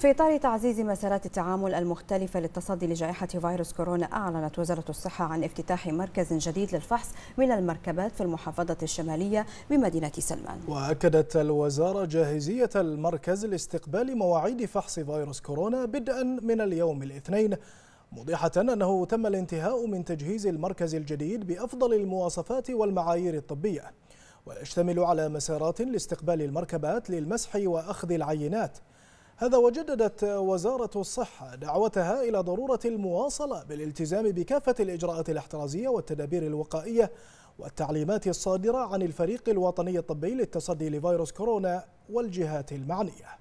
في إطار تعزيز مسارات التعامل المختلفة للتصدي لجائحة فيروس كورونا أعلنت وزارة الصحة عن افتتاح مركز جديد للفحص من المركبات في المحافظة الشمالية بمدينة سلمان وأكدت الوزارة جاهزية المركز لاستقبال مواعيد فحص فيروس كورونا بدءا من اليوم الاثنين موضحة أنه تم الانتهاء من تجهيز المركز الجديد بأفضل المواصفات والمعايير الطبية ويشتمل على مسارات لاستقبال المركبات للمسح وأخذ العينات هذا وجددت وزارة الصحة دعوتها إلى ضرورة المواصلة بالالتزام بكافة الإجراءات الاحترازية والتدابير الوقائية والتعليمات الصادرة عن الفريق الوطني الطبي للتصدي لفيروس كورونا والجهات المعنية